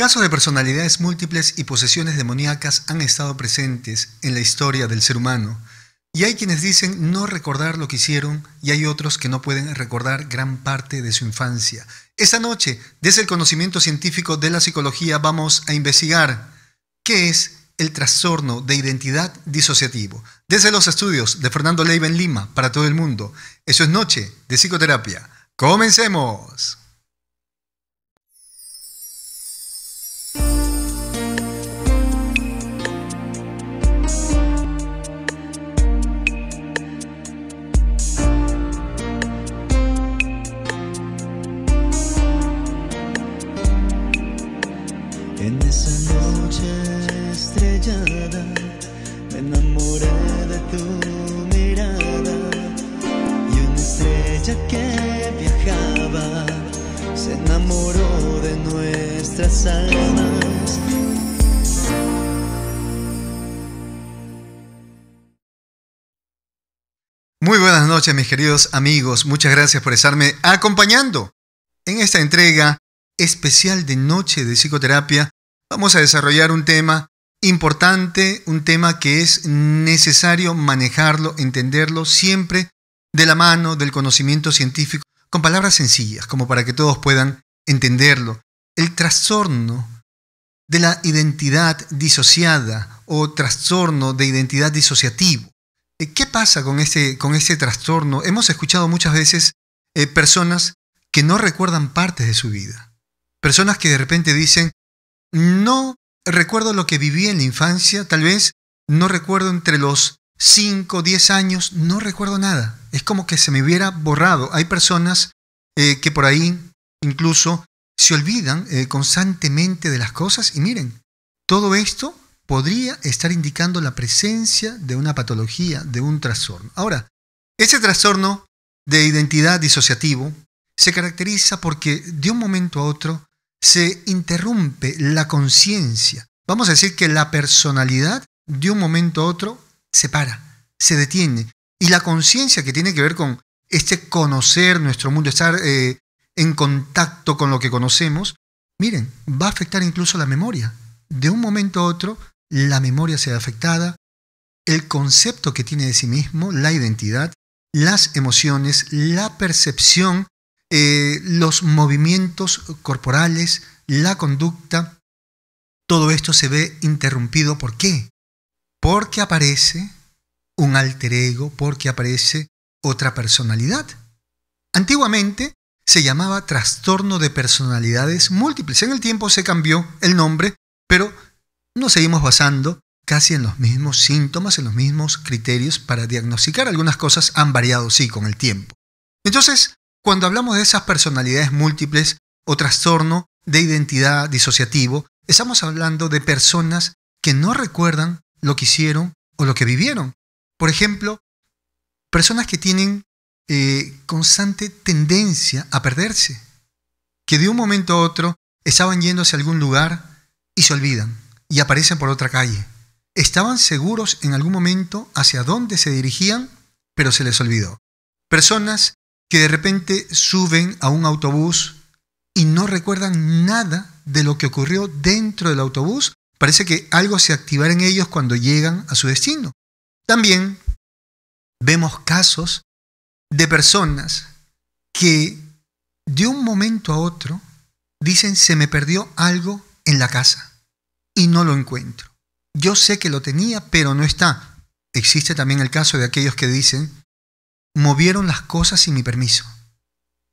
Casos de personalidades múltiples y posesiones demoníacas han estado presentes en la historia del ser humano, y hay quienes dicen no recordar lo que hicieron y hay otros que no pueden recordar gran parte de su infancia. Esta noche, desde el conocimiento científico de la psicología, vamos a investigar qué es el trastorno de identidad disociativo. Desde los estudios de Fernando Leiva en Lima, para todo el mundo. Eso es Noche de Psicoterapia. ¡Comencemos! Muy buenas noches mis queridos amigos, muchas gracias por estarme acompañando. En esta entrega especial de Noche de Psicoterapia vamos a desarrollar un tema importante, un tema que es necesario manejarlo, entenderlo siempre de la mano del conocimiento científico, con palabras sencillas, como para que todos puedan entenderlo el trastorno de la identidad disociada o trastorno de identidad disociativo. Eh, ¿Qué pasa con ese, con trastorno? Hemos escuchado muchas veces eh, personas que no recuerdan partes de su vida. Personas que de repente dicen, no recuerdo lo que viví en la infancia, tal vez no recuerdo entre los 5, 10 años, no recuerdo nada. Es como que se me hubiera borrado. Hay personas eh, que por ahí incluso se olvidan eh, constantemente de las cosas y miren, todo esto podría estar indicando la presencia de una patología, de un trastorno. Ahora, ese trastorno de identidad disociativo se caracteriza porque de un momento a otro se interrumpe la conciencia. Vamos a decir que la personalidad de un momento a otro se para, se detiene. Y la conciencia que tiene que ver con este conocer nuestro mundo, estar eh, en contacto con lo que conocemos, miren, va a afectar incluso la memoria. De un momento a otro, la memoria se ve afectada, el concepto que tiene de sí mismo, la identidad, las emociones, la percepción, eh, los movimientos corporales, la conducta, todo esto se ve interrumpido. ¿Por qué? Porque aparece un alter ego, porque aparece otra personalidad. Antiguamente, se llamaba trastorno de personalidades múltiples. En el tiempo se cambió el nombre, pero nos seguimos basando casi en los mismos síntomas, en los mismos criterios para diagnosticar. Algunas cosas han variado, sí, con el tiempo. Entonces, cuando hablamos de esas personalidades múltiples o trastorno de identidad disociativo, estamos hablando de personas que no recuerdan lo que hicieron o lo que vivieron. Por ejemplo, personas que tienen eh, constante tendencia a perderse, que de un momento a otro estaban yendo hacia algún lugar y se olvidan y aparecen por otra calle. Estaban seguros en algún momento hacia dónde se dirigían, pero se les olvidó. Personas que de repente suben a un autobús y no recuerdan nada de lo que ocurrió dentro del autobús. Parece que algo se activa en ellos cuando llegan a su destino. También vemos casos de personas que de un momento a otro dicen, se me perdió algo en la casa y no lo encuentro. Yo sé que lo tenía, pero no está. Existe también el caso de aquellos que dicen, movieron las cosas sin mi permiso.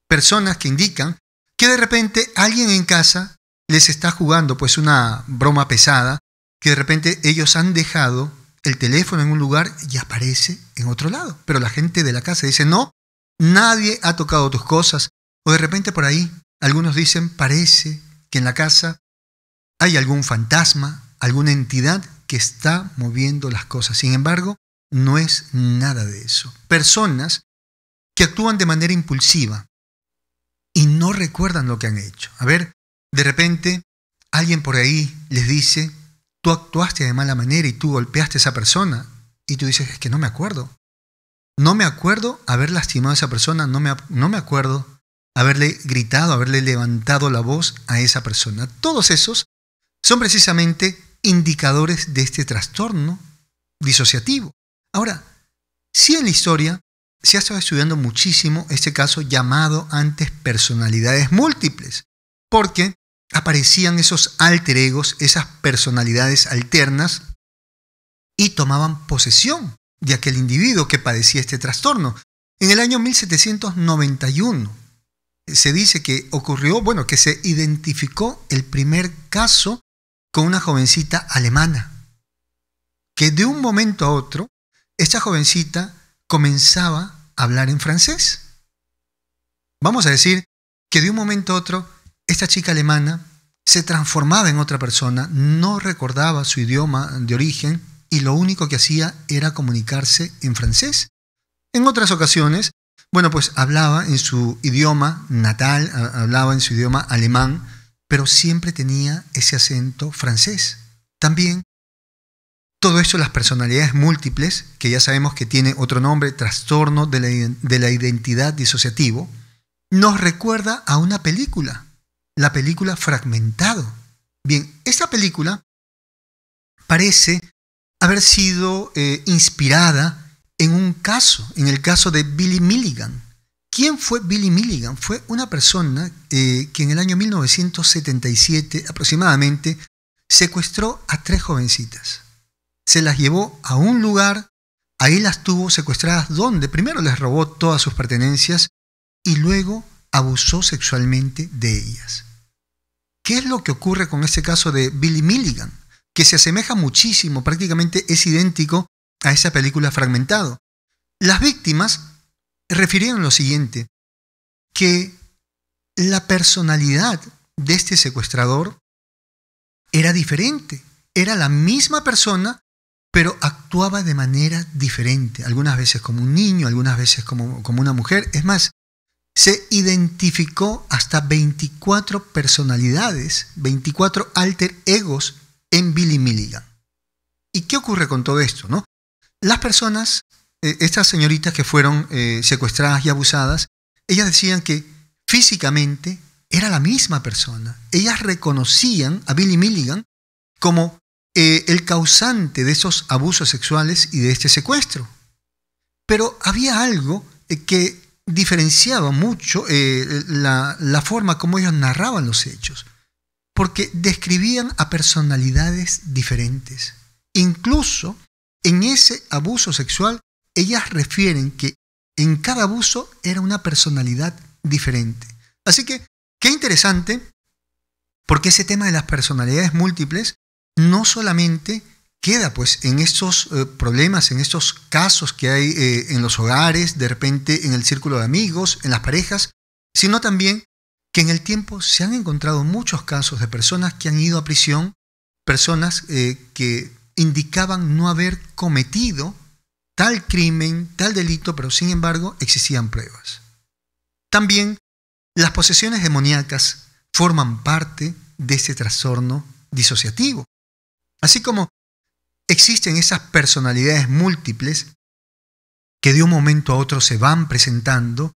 Personas que indican que de repente alguien en casa les está jugando pues una broma pesada, que de repente ellos han dejado el teléfono en un lugar y aparece en otro lado. Pero la gente de la casa dice, no, nadie ha tocado tus cosas. O de repente por ahí, algunos dicen, parece que en la casa hay algún fantasma, alguna entidad que está moviendo las cosas. Sin embargo, no es nada de eso. Personas que actúan de manera impulsiva y no recuerdan lo que han hecho. A ver, de repente alguien por ahí les dice, actuaste de mala manera y tú golpeaste a esa persona y tú dices, es que no me acuerdo. No me acuerdo haber lastimado a esa persona, no me, acuerdo haberle gritado, haberle levantado la voz a esa persona. Todos esos son precisamente indicadores de este trastorno disociativo. Ahora, si en la historia se ha estado estudiando muchísimo este caso llamado antes personalidades múltiples, porque aparecían esos alter egos, esas personalidades alternas, y tomaban posesión de aquel individuo que padecía este trastorno. En el año 1791 eh, se dice que ocurrió, bueno, que se identificó el primer caso con una jovencita alemana, que de un momento a otro, esta jovencita comenzaba a hablar en francés. Vamos a decir que de un momento a otro esta chica alemana se transformaba en otra persona, no recordaba su idioma de origen y lo único que hacía era comunicarse en francés. En otras ocasiones, bueno, pues hablaba en su idioma natal, hablaba en su idioma alemán, pero siempre tenía ese acento francés. También todo esto, las personalidades múltiples, que ya sabemos que tiene otro nombre, trastorno de la, de la identidad disociativo, nos recuerda a una película, la película Fragmentado. Bien, esta película parece haber sido eh, inspirada en un caso, en el caso de Billy Milligan. ¿Quién fue Billy Milligan? Fue una persona eh, que en el año 1977 aproximadamente secuestró a tres jovencitas. Se las llevó a un lugar, ahí las tuvo secuestradas donde primero les robó todas sus pertenencias y luego abusó sexualmente de ellas. ¿Qué es lo que ocurre con este caso de Billy Milligan? Que se asemeja muchísimo, prácticamente es idéntico a esa película fragmentado. Las víctimas refirieron lo siguiente, que la personalidad de este secuestrador era diferente, era la misma persona, pero actuaba de manera diferente, algunas veces como un niño, algunas veces como, como una mujer. Es más, se identificó hasta 24 personalidades, 24 alter egos en Billy Milligan. ¿Y qué ocurre con todo esto? No? Las personas, eh, estas señoritas que fueron eh, secuestradas y abusadas, ellas decían que físicamente era la misma persona. Ellas reconocían a Billy Milligan como eh, el causante de esos abusos sexuales y de este secuestro. Pero había algo que diferenciaba mucho eh, la, la, forma como ellas narraban los hechos, porque describían a personalidades diferentes. Incluso en ese abuso sexual, ellas refieren que en cada abuso era una personalidad diferente. Así que, qué interesante, porque ese tema de las personalidades múltiples no solamente queda pues en estos eh, problemas, en estos casos que hay eh, en los hogares, de repente en el círculo de amigos, en las parejas, sino también que en el tiempo se han encontrado muchos casos de personas que han ido a prisión, personas eh, que indicaban no haber cometido tal crimen, tal delito, pero sin embargo existían pruebas. También las posesiones demoníacas forman parte de ese trastorno disociativo, así como Existen esas personalidades múltiples que de un momento a otro se van presentando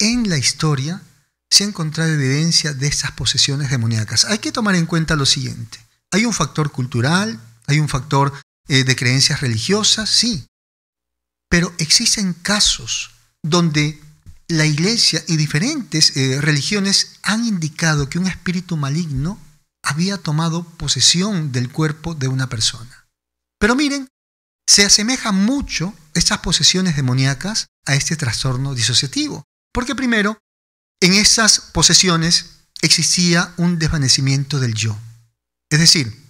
en la historia se ha encontrado evidencia de esas posesiones demoníacas. Hay que tomar en cuenta lo siguiente. Hay un factor cultural, hay un factor eh, de creencias religiosas, sí, pero existen casos donde la iglesia y diferentes eh, religiones han indicado que un espíritu maligno había tomado posesión del cuerpo de una persona. Pero miren, se asemejan mucho estas posesiones demoníacas a este trastorno disociativo. Porque primero, en esas posesiones existía un desvanecimiento del yo. Es decir,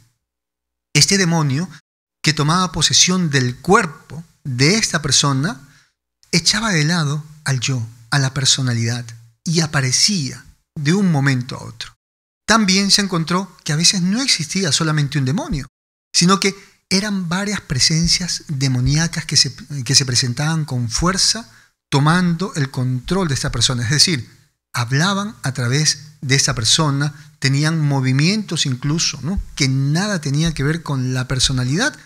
este demonio que tomaba posesión del cuerpo de esta persona echaba de lado al yo, a la personalidad, y aparecía de un momento a otro. También se encontró que a veces no existía solamente un demonio, sino que eran varias presencias demoníacas que se, presentaban con fuerza tomando el control de esta persona. Es decir, hablaban a través de esa persona, tenían movimientos incluso, ¿no? que nada tenía que ver con la personalidad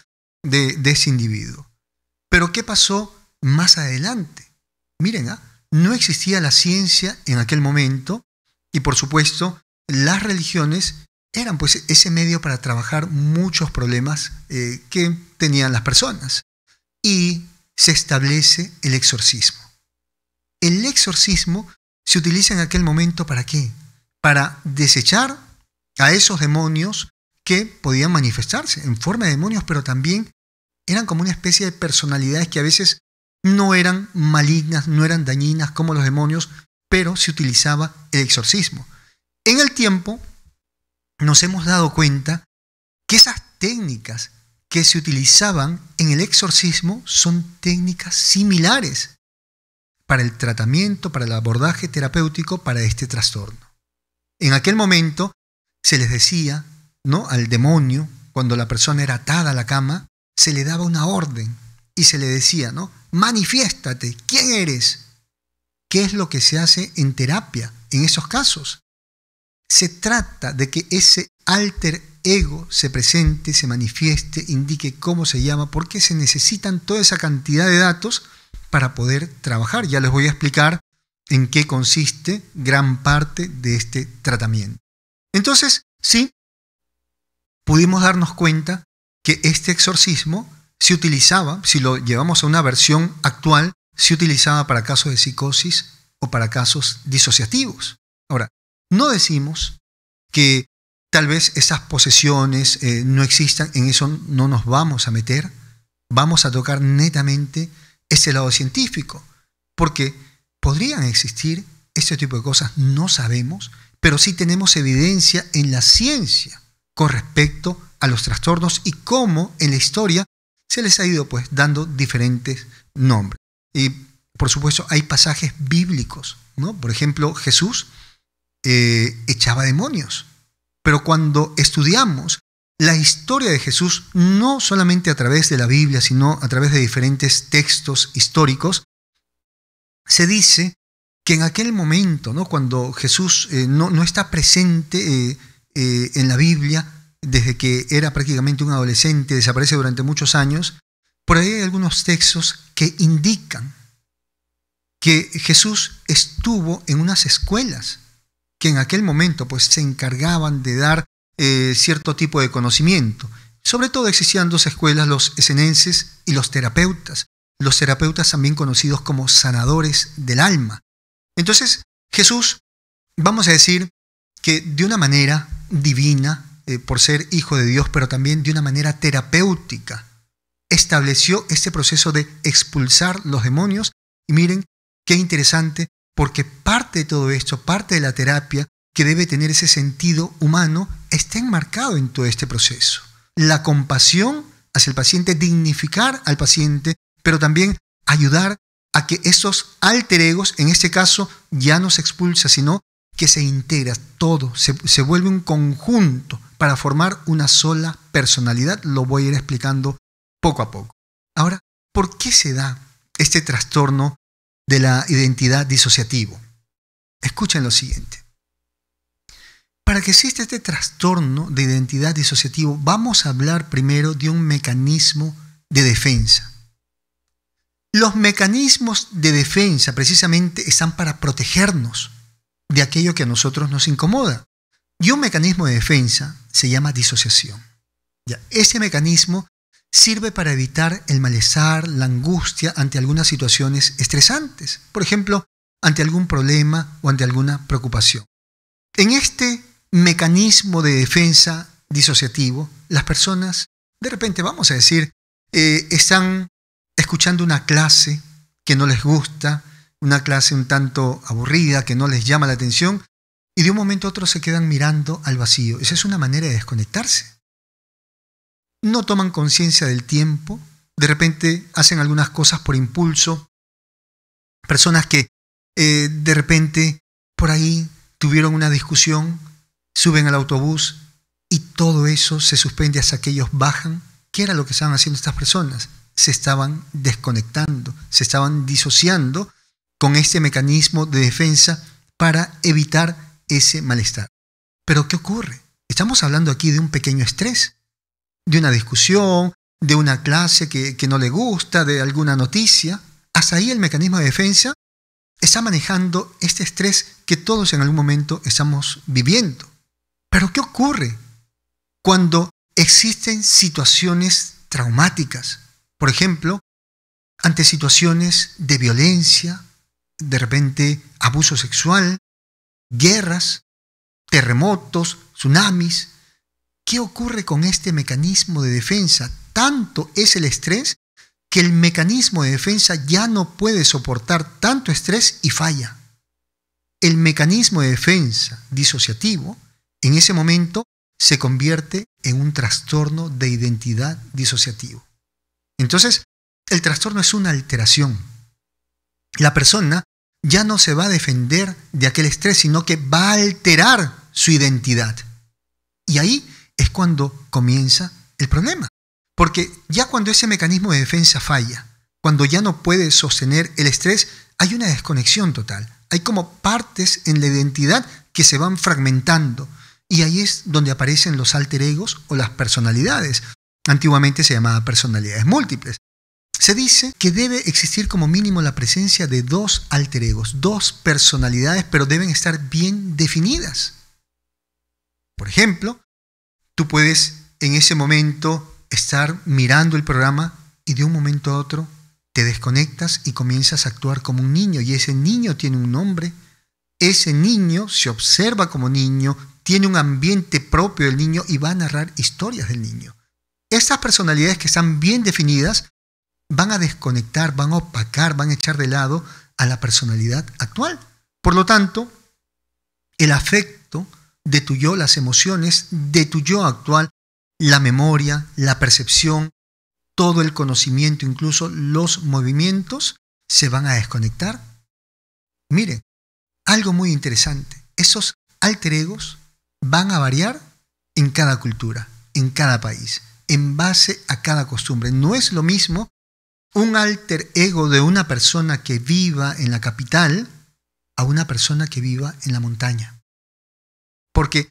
de, ese individuo. Pero ¿qué pasó más adelante? Miren, ¿ah? no existía la ciencia en aquel momento y por supuesto las religiones eran pues ese medio para trabajar muchos problemas eh, que tenían las personas. Y se establece el exorcismo. El exorcismo se utiliza en aquel momento para qué? Para desechar a esos demonios que podían manifestarse en forma de demonios, pero también eran como una especie de personalidades que a veces no eran malignas, no eran dañinas como los demonios, pero se utilizaba el exorcismo. En el tiempo nos hemos dado cuenta que esas técnicas que se utilizaban en el exorcismo son técnicas similares para el tratamiento, para el abordaje terapéutico para este trastorno. En aquel momento se les decía, ¿no? al demonio, cuando la persona era atada a la cama, se le daba una orden y se le decía, ¿no? Manifiéstate, ¿quién eres? ¿Qué es lo que se hace en terapia en esos casos? Se trata de que ese alter ego se presente, se manifieste, indique cómo se llama, porque se necesitan toda esa cantidad de datos para poder trabajar. Ya les voy a explicar en qué consiste gran parte de este tratamiento. Entonces, sí, pudimos darnos cuenta que este exorcismo se utilizaba, si lo llevamos a una versión actual, se utilizaba para casos de psicosis o para casos disociativos. Ahora, no decimos que tal vez esas posesiones eh, no existan, en eso no nos vamos a meter, vamos a tocar netamente ese lado científico, porque podrían existir este tipo de cosas, no sabemos, pero sí tenemos evidencia en la ciencia con respecto a los trastornos y cómo en la historia se les ha ido pues dando diferentes nombres. Y por supuesto hay pasajes bíblicos, ¿no? Por ejemplo, Jesús eh, echaba demonios. Pero cuando estudiamos la historia de Jesús, no solamente a través de la Biblia, sino a través de diferentes textos históricos, se dice que en aquel momento, ¿no? cuando Jesús eh, no, está presente eh, en la Biblia, desde que era prácticamente un adolescente, desaparece durante muchos años, por ahí hay algunos textos que indican que Jesús estuvo en unas escuelas que en aquel momento pues, se encargaban de dar eh, cierto tipo de conocimiento. Sobre todo existían dos escuelas, los escenenses y los terapeutas, los terapeutas también conocidos como sanadores del alma. Entonces, Jesús, vamos a decir que de una manera divina, eh, por ser hijo de Dios, pero también de una manera terapéutica, estableció este proceso de expulsar los demonios. Y miren, qué interesante, porque parte de todo esto, parte de la terapia que debe tener ese sentido humano, está enmarcado en todo este proceso. La compasión hacia el paciente, dignificar al paciente, pero también ayudar a que esos alter egos, en este caso, ya no se expulsa, sino que se integra todo, se, se vuelve un conjunto para formar una sola personalidad. Lo voy a ir explicando poco a poco. Ahora, ¿por qué se da este trastorno de la identidad disociativo. Escuchen lo siguiente. Para que exista este trastorno de identidad disociativo, vamos a hablar primero de un mecanismo de defensa. Los mecanismos de defensa precisamente están para protegernos de aquello que a nosotros nos incomoda. Y un mecanismo de defensa se llama disociación. Ya, ese mecanismo sirve para evitar el malestar, la angustia ante algunas situaciones estresantes, por ejemplo, ante algún problema o ante alguna preocupación. En este mecanismo de defensa disociativo, las personas, de repente vamos a decir, eh, están escuchando una clase que no les gusta, una clase un tanto aburrida, que no les llama la atención, y de un momento a otro se quedan mirando al vacío. Esa es una manera de desconectarse no toman conciencia del tiempo, de repente hacen algunas cosas por impulso, personas que eh, de repente por ahí tuvieron una discusión, suben al autobús y todo eso se suspende hasta que ellos bajan. ¿Qué era lo que estaban haciendo estas personas? Se estaban desconectando, se estaban disociando con este mecanismo de defensa para evitar ese malestar. Pero ¿qué ocurre? Estamos hablando aquí de un pequeño estrés de una discusión, de una clase que, que no le gusta, de alguna noticia. Hasta ahí el mecanismo de defensa está manejando este estrés que todos en algún momento estamos viviendo. Pero ¿qué ocurre cuando existen situaciones traumáticas? Por ejemplo, ante situaciones de violencia, de repente abuso sexual, guerras, terremotos, tsunamis, ¿Qué ocurre con este mecanismo de defensa? Tanto es el estrés que el mecanismo de defensa ya no puede soportar tanto estrés y falla. El mecanismo de defensa disociativo en ese momento se convierte en un trastorno de identidad disociativo. Entonces, el trastorno es una alteración. La persona ya no se va a defender de aquel estrés, sino que va a alterar su identidad. Y ahí es cuando comienza el problema. Porque ya cuando ese mecanismo de defensa falla, cuando ya no puede sostener el estrés, hay una desconexión total. Hay como partes en la identidad que se van fragmentando. Y ahí es donde aparecen los alter egos o las personalidades. Antiguamente se llamaba personalidades múltiples. Se dice que debe existir como mínimo la presencia de dos alter egos, dos personalidades, pero deben estar bien definidas. Por ejemplo, Tú puedes en ese momento estar mirando el programa y de un momento a otro te desconectas y comienzas a actuar como un niño y ese niño tiene un nombre. Ese niño se observa como niño, tiene un ambiente propio del niño y va a narrar historias del niño. Estas personalidades que están bien definidas van a desconectar, van a opacar, van a echar de lado a la personalidad actual. Por lo tanto, el afecto de tu yo, las emociones, de tu yo actual, la memoria, la percepción, todo el conocimiento, incluso los movimientos, se van a desconectar. Miren, algo muy interesante, esos alter egos van a variar en cada cultura, en cada país, en base a cada costumbre. No es lo mismo un alter ego de una persona que viva en la capital a una persona que viva en la montaña. Porque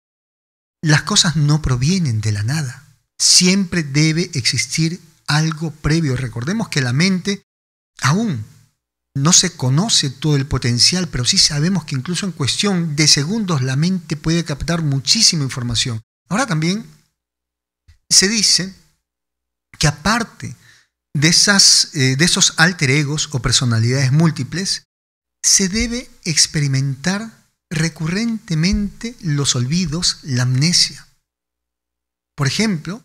las cosas no provienen de la nada. Siempre debe existir algo previo. Recordemos que la mente aún no se conoce todo el potencial, pero sí sabemos que incluso en cuestión de segundos la mente puede captar muchísima información. Ahora también se dice que aparte de, esas, eh, de esos alter egos o personalidades múltiples, se debe experimentar recurrentemente los olvidos, la amnesia. Por ejemplo,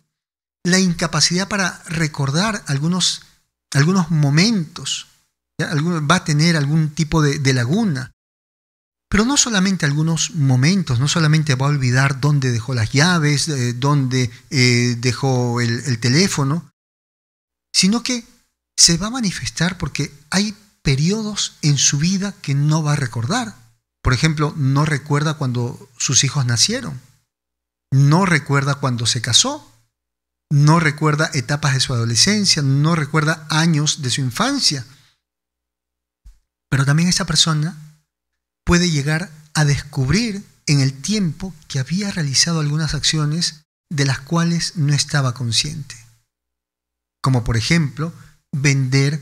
la incapacidad para recordar algunos, algunos momentos, va a tener algún tipo de, laguna, pero no solamente algunos momentos, no solamente va a olvidar dónde dejó las llaves, eh, dónde eh, dejó el, teléfono, sino que se va a manifestar porque hay periodos en su vida que no va a recordar. Por ejemplo, no recuerda cuando sus hijos nacieron, no recuerda cuando se casó, no recuerda etapas de su adolescencia, no recuerda años de su infancia. Pero también esa persona puede llegar a descubrir en el tiempo que había realizado algunas acciones de las cuales no estaba consciente. Como por ejemplo, vender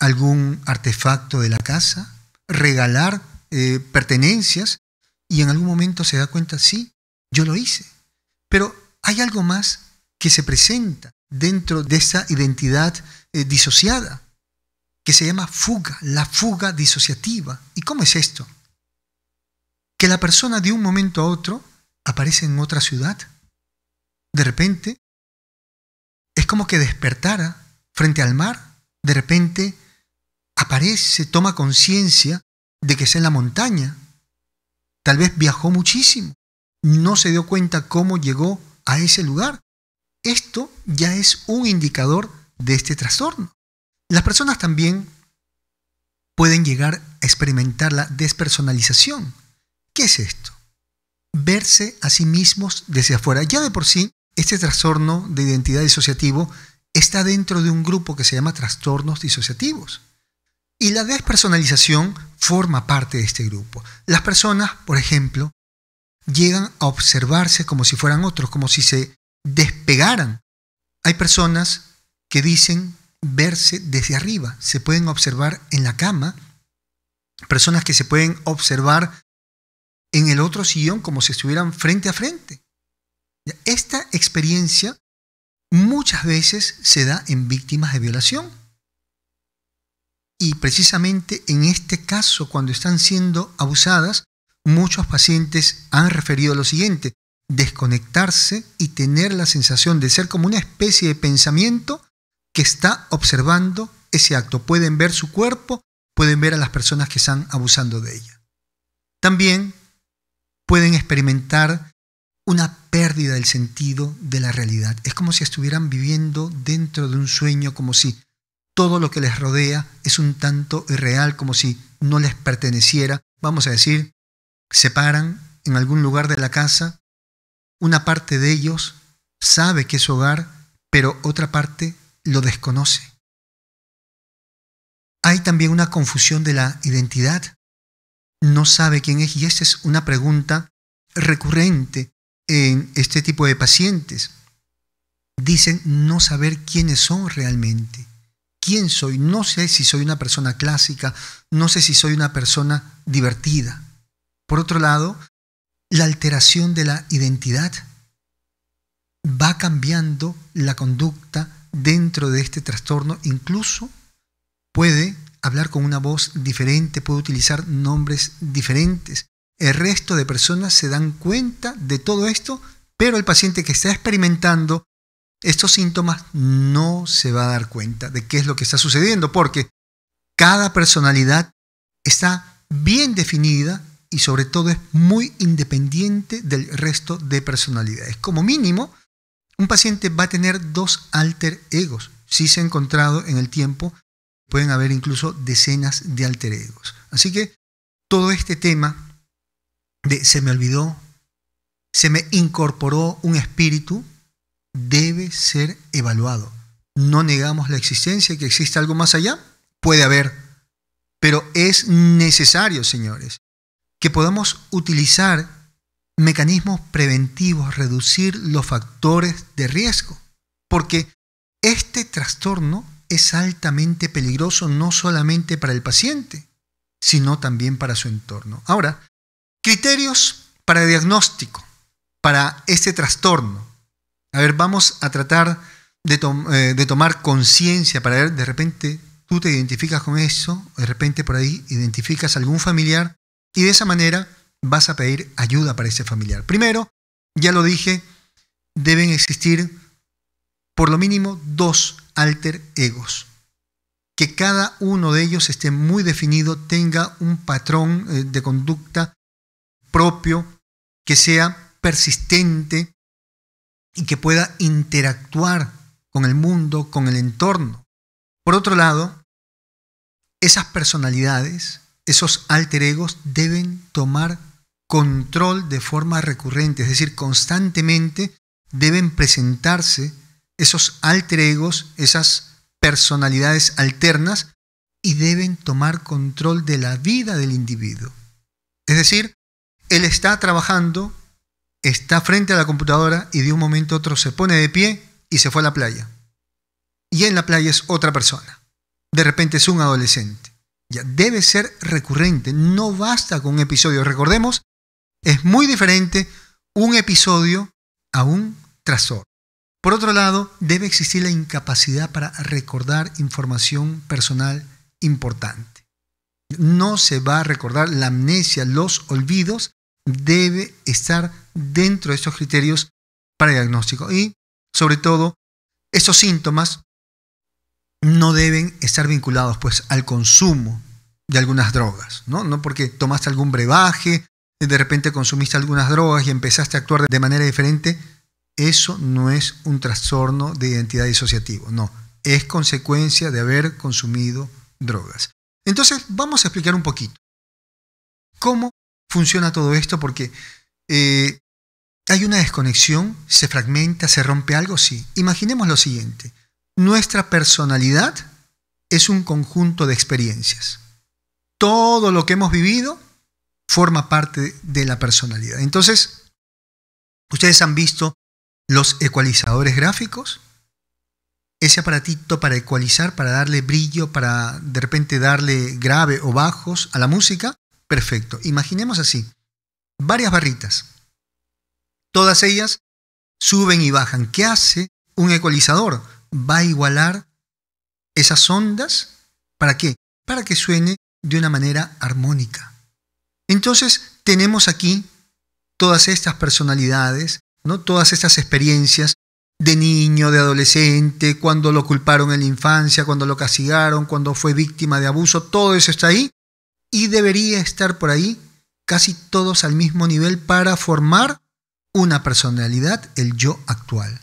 algún artefacto de la casa, regalar eh, pertenencias y en algún momento se da cuenta, sí, yo lo hice. Pero hay algo más que se presenta dentro de esa identidad eh, disociada, que se llama fuga, la fuga disociativa. ¿Y cómo es esto? Que la persona de un momento a otro aparece en otra ciudad. De repente, es como que despertara frente al mar, de repente aparece, toma conciencia de que sea en la montaña. Tal vez viajó muchísimo. No se dio cuenta cómo llegó a ese lugar. Esto ya es un indicador de este trastorno. Las personas también pueden llegar a experimentar la despersonalización. ¿Qué es esto? Verse a sí mismos desde afuera. Ya de por sí, este trastorno de identidad disociativo está dentro de un grupo que se llama trastornos disociativos. Y la despersonalización forma parte de este grupo. Las personas, por ejemplo, llegan a observarse como si fueran otros, como si se despegaran. Hay personas que dicen verse desde arriba, se pueden observar en la cama, personas que se pueden observar en el otro sillón como si estuvieran frente a frente. Esta experiencia muchas veces se da en víctimas de violación. Y precisamente en este caso, cuando están siendo abusadas, muchos pacientes han referido lo siguiente, desconectarse y tener la sensación de ser como una especie de pensamiento que está observando ese acto. Pueden ver su cuerpo, pueden ver a las personas que están abusando de ella. También pueden experimentar una pérdida del sentido de la realidad. Es como si estuvieran viviendo dentro de un sueño, como si todo lo que les rodea es un tanto irreal, como si no les perteneciera. Vamos a decir, se paran en algún lugar de la casa, una parte de ellos sabe que es su hogar, pero otra parte lo desconoce. Hay también una confusión de la identidad. No sabe quién es y esta es una pregunta recurrente en este tipo de pacientes. Dicen no saber quiénes son realmente quién soy. No sé si soy una persona clásica, no sé si soy una persona divertida. Por otro lado, la alteración de la identidad va cambiando la conducta dentro de este trastorno. Incluso puede hablar con una voz diferente, puede utilizar nombres diferentes. El resto de personas se dan cuenta de todo esto, pero el paciente que está experimentando estos síntomas no se va a dar cuenta de qué es lo que está sucediendo, porque cada personalidad está bien definida y sobre todo es muy independiente del resto de personalidades. Como mínimo, un paciente va a tener dos alter egos. Si se ha encontrado en el tiempo, pueden haber incluso decenas de alter egos. Así que todo este tema de se me olvidó, se me incorporó un espíritu, debe ser evaluado. No negamos la existencia, que existe algo más allá, puede haber, pero es necesario, señores, que podamos utilizar mecanismos preventivos, reducir los factores de riesgo, porque este trastorno es altamente peligroso no solamente para el paciente, sino también para su entorno. Ahora, criterios para diagnóstico para este trastorno. A ver, vamos a tratar eh, de, tomar conciencia para ver, de repente tú te identificas con eso, de repente por ahí identificas a algún familiar y de esa manera vas a pedir ayuda para ese familiar. Primero, ya lo dije, deben existir por lo mínimo dos alter egos. Que cada uno de ellos esté muy definido, tenga un patrón eh, de conducta propio, que sea persistente, y que pueda interactuar con el mundo, con el entorno. Por otro lado, esas personalidades, esos alter egos deben tomar control de forma recurrente, es decir, constantemente deben presentarse esos alter egos, esas personalidades alternas, y deben tomar control de la vida del individuo. Es decir, él está trabajando está frente a la computadora y de un momento a otro se pone de pie y se fue a la playa. Y en la playa es otra persona. De repente es un adolescente. Ya debe ser recurrente, no basta con un episodio. Recordemos, es muy diferente un episodio a un trastorno. Por otro lado, debe existir la incapacidad para recordar información personal importante. No se va a recordar la amnesia, los olvidos debe estar dentro de esos criterios para el diagnóstico. Y, sobre todo, esos síntomas no deben estar vinculados pues, al consumo de algunas drogas, ¿no? No porque tomaste algún brebaje, de repente consumiste algunas drogas y empezaste a actuar de manera diferente, eso no es un trastorno de identidad disociativo, no, es consecuencia de haber consumido drogas. Entonces, vamos a explicar un poquito cómo funciona todo esto? Porque eh, hay una desconexión, se fragmenta, se rompe algo, sí. Imaginemos lo siguiente, nuestra personalidad es un conjunto de experiencias. Todo lo que hemos vivido forma parte de la personalidad. Entonces, ustedes han visto los ecualizadores gráficos, ese aparatito para ecualizar, para darle brillo, para de repente darle grave o bajos a la música, Perfecto. Imaginemos así, varias barritas. Todas ellas suben y bajan. ¿Qué hace un ecualizador? Va a igualar esas ondas. ¿Para qué? Para que suene de una manera armónica. Entonces, tenemos aquí todas estas personalidades, ¿no? todas estas experiencias de niño, de adolescente, cuando lo culparon en la infancia, cuando lo castigaron, cuando fue víctima de abuso, todo eso está ahí y debería estar por ahí casi todos al mismo nivel para formar una personalidad, el yo actual.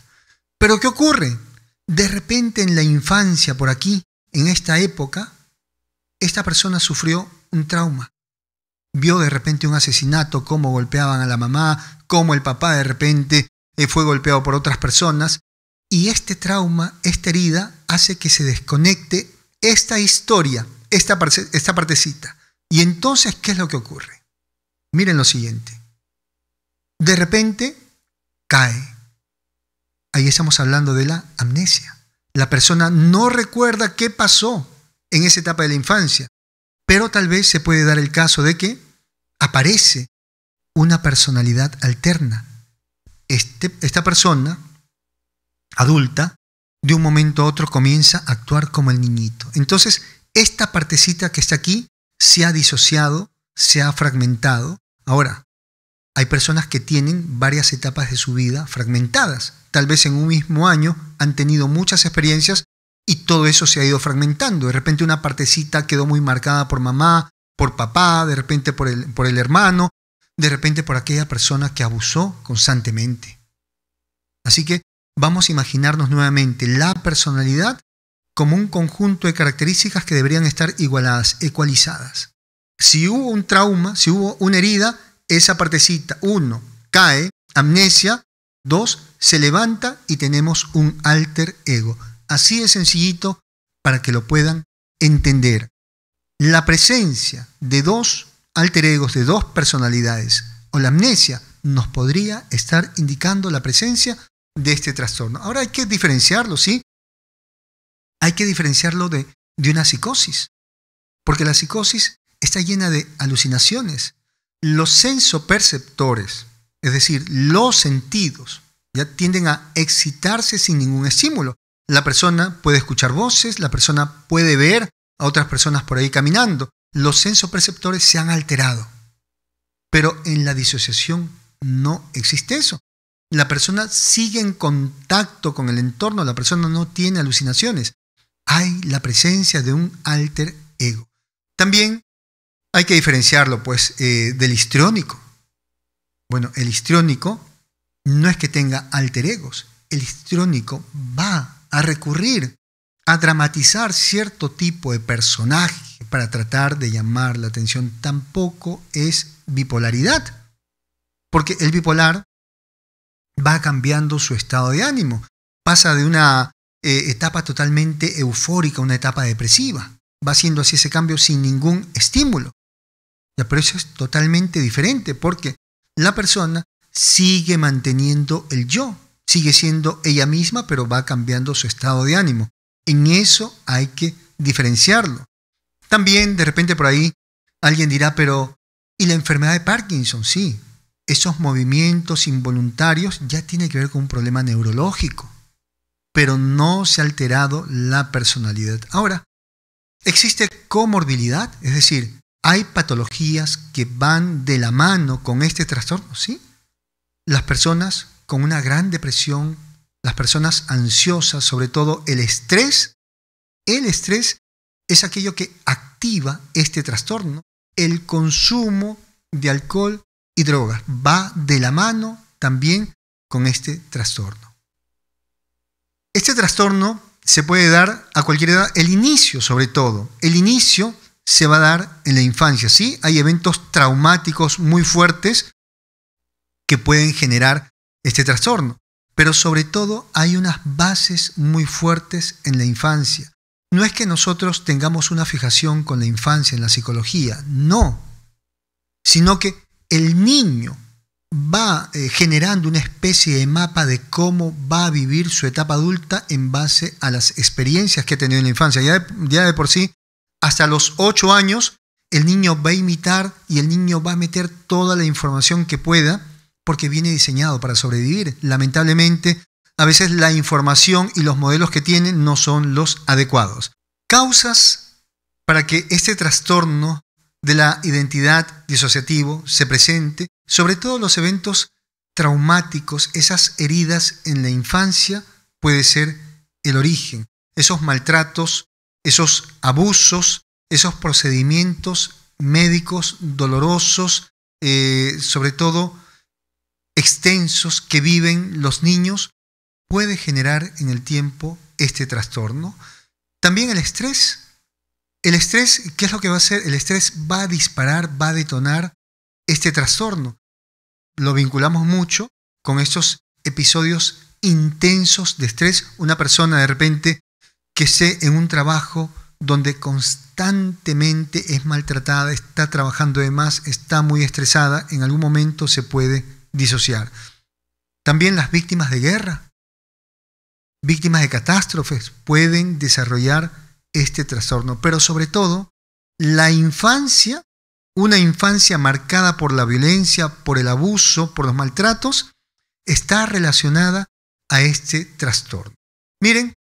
Pero ¿qué ocurre? De repente en la infancia, por aquí, en esta época, esta persona sufrió un trauma. Vio de repente un asesinato, cómo golpeaban a la mamá, cómo el papá de repente eh, fue golpeado por otras personas. Y este trauma, esta herida, hace que se desconecte esta historia, esta, esta partecita y entonces, ¿qué es lo que ocurre? Miren lo siguiente. De repente cae. Ahí estamos hablando de la amnesia. La persona no recuerda qué pasó en esa etapa de la infancia, pero tal vez se puede dar el caso de que aparece una personalidad alterna. Este, esta persona adulta de un momento a otro comienza a actuar como el niñito. Entonces, esta partecita que está aquí se ha disociado, se ha fragmentado. Ahora, hay personas que tienen varias etapas de su vida fragmentadas. Tal vez en un mismo año han tenido muchas experiencias y todo eso se ha ido fragmentando. De repente una partecita quedó muy marcada por mamá, por papá, de repente por el, por el hermano, de repente por aquella persona que abusó constantemente. Así que vamos a imaginarnos nuevamente la personalidad como un conjunto de características que deberían estar igualadas, ecualizadas. Si hubo un trauma, si hubo una herida, esa partecita, uno, cae, amnesia, dos, se levanta y tenemos un alter ego. Así de sencillito para que lo puedan entender. La presencia de dos alter egos, de dos personalidades, o la amnesia, nos podría estar indicando la presencia de este trastorno. Ahora hay que diferenciarlo, ¿sí? Hay que diferenciarlo de, una psicosis, porque la psicosis está llena de alucinaciones. Los sensoperceptores, es decir, los sentidos, ya tienden a excitarse sin ningún estímulo. La persona puede escuchar voces, la persona puede ver a otras personas por ahí caminando. Los sensoperceptores se han alterado. Pero en la disociación no existe eso. La persona sigue en contacto con el entorno, la persona no tiene alucinaciones hay la presencia de un alter ego. También hay que diferenciarlo pues eh, del histriónico. Bueno, el histriónico no es que tenga alter egos. El histriónico va a recurrir a dramatizar cierto tipo de personaje para tratar de llamar la atención. Tampoco es bipolaridad, porque el bipolar va cambiando su estado de ánimo. Pasa de una eh, etapa totalmente eufórica, una etapa depresiva. Va haciendo así ese cambio sin ningún estímulo. pero eso es totalmente diferente porque la persona sigue manteniendo el yo, sigue siendo ella misma, pero va cambiando su estado de ánimo. En eso hay que diferenciarlo. También de repente por ahí alguien dirá, pero ¿y la enfermedad de Parkinson? Sí, esos movimientos involuntarios ya tiene que ver con un problema neurológico pero no se ha alterado la personalidad. Ahora, existe comorbilidad, es decir, hay patologías que van de la mano con este trastorno, ¿sí? Las personas con una gran depresión, las personas ansiosas, sobre todo el estrés, el estrés es aquello que activa este trastorno. El consumo de alcohol y drogas va de la mano también con este trastorno. Este trastorno se puede dar a cualquier edad, el inicio sobre todo. El inicio se va a dar en la infancia, ¿sí? Hay eventos traumáticos muy fuertes que pueden generar este trastorno, pero sobre todo hay unas bases muy fuertes en la infancia. No es que nosotros tengamos una fijación con la infancia en la psicología, no, sino que el niño va eh, generando una especie de mapa de cómo va a vivir su etapa adulta en base a las experiencias que ha tenido en la infancia. Ya de, ya por sí, hasta los ocho años, el niño va a imitar y el niño va a meter toda la información que pueda porque viene diseñado para sobrevivir. Lamentablemente, a veces la información y los modelos que tiene no son los adecuados. Causas para que este trastorno de la identidad disociativo se presente sobre todo los eventos traumáticos, esas heridas en la infancia, puede ser el origen. Esos maltratos, esos abusos, esos procedimientos médicos dolorosos, eh, sobre todo extensos que viven los niños, puede generar en el tiempo este trastorno. También el estrés. El estrés, ¿qué es lo que va a hacer? El estrés va a disparar, va a detonar este trastorno. Lo vinculamos mucho con estos episodios intensos de estrés. Una persona de repente que se en un trabajo donde constantemente es maltratada, está trabajando de más, está muy estresada, en algún momento se puede disociar. También las víctimas de guerra, víctimas de catástrofes pueden desarrollar este trastorno, pero sobre todo la infancia una infancia marcada por la violencia, por el abuso, por los maltratos, está relacionada a este trastorno. Miren,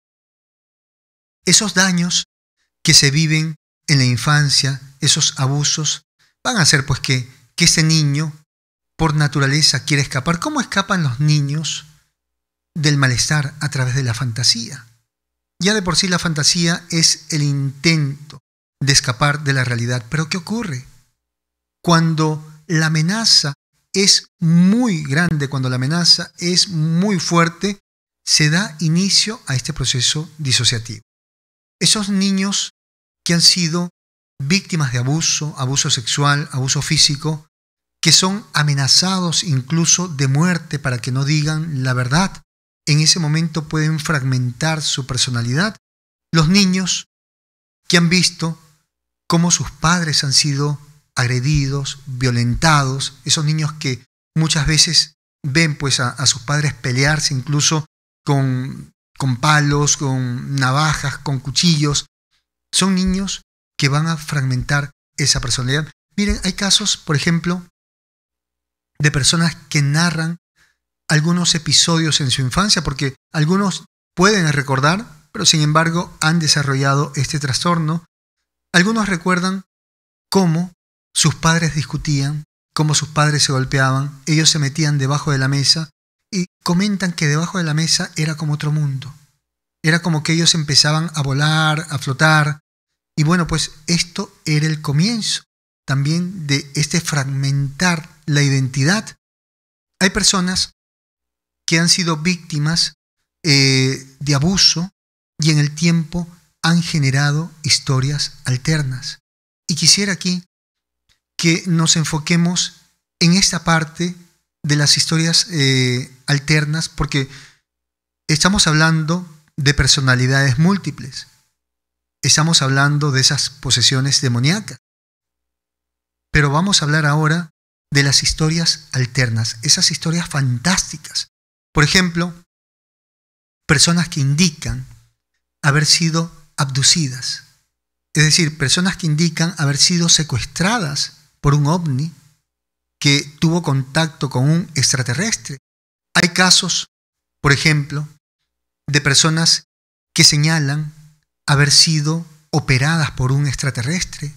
esos daños que se viven en la infancia, esos abusos, van a hacer pues que, que ese niño por naturaleza quiere escapar. ¿Cómo escapan los niños del malestar a través de la fantasía? Ya de por sí la fantasía es el intento de escapar de la realidad. Pero ¿qué ocurre? cuando la amenaza es muy grande, cuando la amenaza es muy fuerte, se da inicio a este proceso disociativo. Esos niños que han sido víctimas de abuso, abuso sexual, abuso físico, que son amenazados incluso de muerte para que no digan la verdad, en ese momento pueden fragmentar su personalidad. Los niños que han visto cómo sus padres han sido agredidos, violentados, esos niños que muchas veces ven pues a, sus padres pelearse incluso con, con palos, con navajas, con cuchillos. Son niños que van a fragmentar esa personalidad. Miren, hay casos, por ejemplo, de personas que narran algunos episodios en su infancia, porque algunos pueden recordar, pero sin embargo han desarrollado este trastorno. Algunos recuerdan cómo sus padres discutían, cómo sus padres se golpeaban, ellos se metían debajo de la mesa y comentan que debajo de la mesa era como otro mundo. Era como que ellos empezaban a volar, a flotar. Y bueno, pues esto era el comienzo también de este fragmentar la identidad. Hay personas que han sido víctimas eh, de abuso y en el tiempo han generado historias alternas. Y quisiera aquí que nos enfoquemos en esta parte de las historias eh, alternas, porque estamos hablando de personalidades múltiples, estamos hablando de esas posesiones demoníacas, pero vamos a hablar ahora de las historias alternas, esas historias fantásticas. Por ejemplo, personas que indican haber sido abducidas, es decir, personas que indican haber sido secuestradas por un ovni que tuvo contacto con un extraterrestre. Hay casos, por ejemplo, de personas que señalan haber sido operadas por un extraterrestre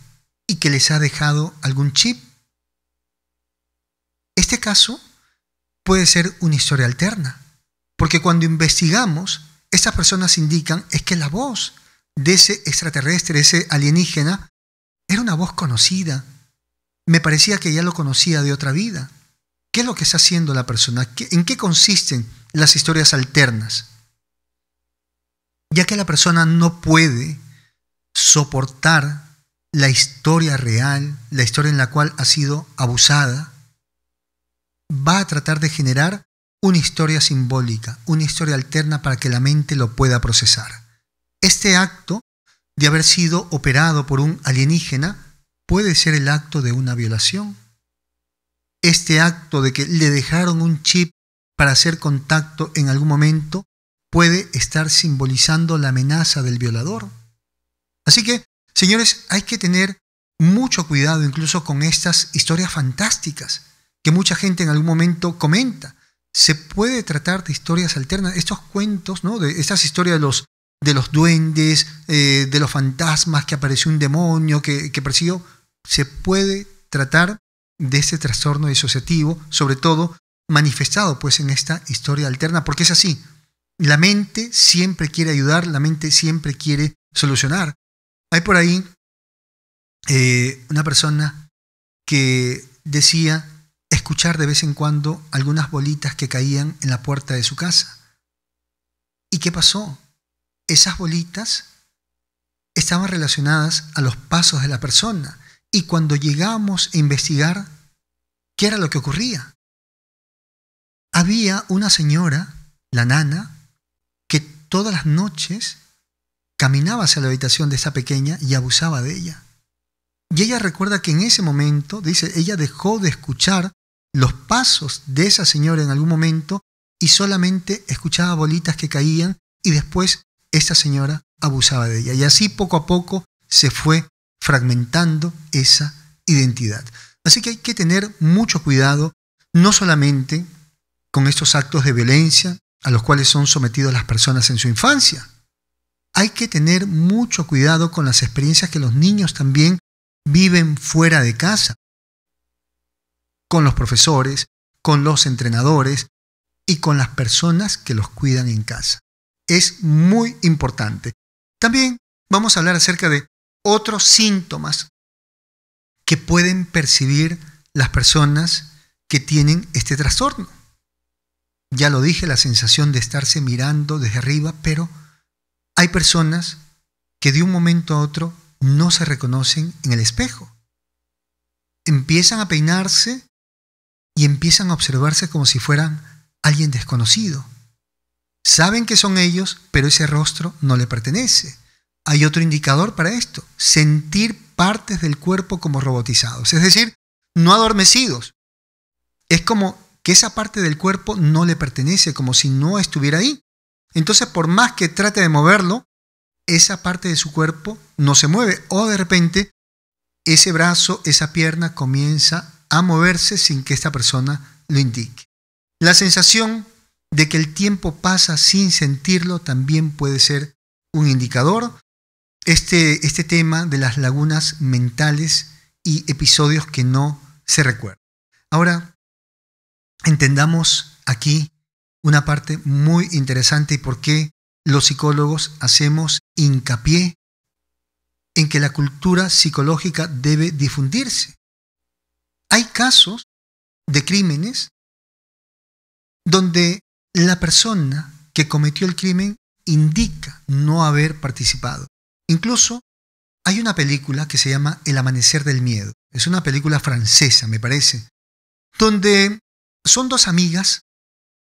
y que les ha dejado algún chip. Este caso puede ser una historia alterna, porque cuando investigamos, esas personas indican es que la voz de ese extraterrestre, ese alienígena, era una voz conocida, me parecía que ya lo conocía de otra vida. ¿Qué es lo que está haciendo la persona? ¿En qué consisten las historias alternas? Ya que la persona no puede soportar la historia real, la historia en la cual ha sido abusada, va a tratar de generar una historia simbólica, una historia alterna para que la mente lo pueda procesar. Este acto de haber sido operado por un alienígena puede ser el acto de una violación. Este acto de que le dejaron un chip para hacer contacto en algún momento puede estar simbolizando la amenaza del violador. Así que, señores, hay que tener mucho cuidado incluso con estas historias fantásticas que mucha gente en algún momento comenta. Se puede tratar de historias alternas, estos cuentos, ¿no? De estas historias de los, de los duendes, eh, de los fantasmas, que apareció un demonio, que, que persiguió se puede tratar de este trastorno disociativo, sobre todo manifestado pues en esta historia alterna, porque es así. La mente siempre quiere ayudar, la mente siempre quiere solucionar. Hay por ahí eh, una persona que decía escuchar de vez en cuando algunas bolitas que caían en la puerta de su casa. ¿Y qué pasó? Esas bolitas estaban relacionadas a los pasos de la persona y cuando llegamos a investigar qué era lo que ocurría, había una señora, la nana, que todas las noches caminaba hacia la habitación de esa pequeña y abusaba de ella. Y ella recuerda que en ese momento, dice, ella dejó de escuchar los pasos de esa señora en algún momento y solamente escuchaba bolitas que caían y después esa señora abusaba de ella. Y así poco a poco se fue fragmentando esa identidad. Así que hay que tener mucho cuidado, no solamente con estos actos de violencia a los cuales son sometidos las personas en su infancia. Hay que tener mucho cuidado con las experiencias que los niños también viven fuera de casa, con los profesores, con los entrenadores y con las personas que los cuidan en casa. Es muy importante. También vamos a hablar acerca de otros síntomas que pueden percibir las personas que tienen este trastorno. Ya lo dije, la sensación de estarse mirando desde arriba, pero hay personas que de un momento a otro no se reconocen en el espejo. Empiezan a peinarse y empiezan a observarse como si fueran alguien desconocido. Saben que son ellos, pero ese rostro no le pertenece. Hay otro indicador para esto, sentir partes del cuerpo como robotizados, es decir, no adormecidos. Es como que esa parte del cuerpo no le pertenece, como si no estuviera ahí. Entonces, por más que trate de moverlo, esa parte de su cuerpo no se mueve o de repente ese brazo, esa pierna comienza a moverse sin que esta persona lo indique. La sensación de que el tiempo pasa sin sentirlo también puede ser un indicador este, este, tema de las lagunas mentales y episodios que no se recuerdan. Ahora, entendamos aquí una parte muy interesante y por qué los psicólogos hacemos hincapié en que la cultura psicológica debe difundirse. Hay casos de crímenes donde la persona que cometió el crimen indica no haber participado. Incluso hay una película que se llama El amanecer del miedo. Es una película francesa, me parece, donde son dos amigas